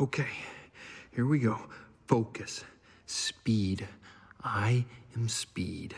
Okay, here we go. Focus, speed. I am speed.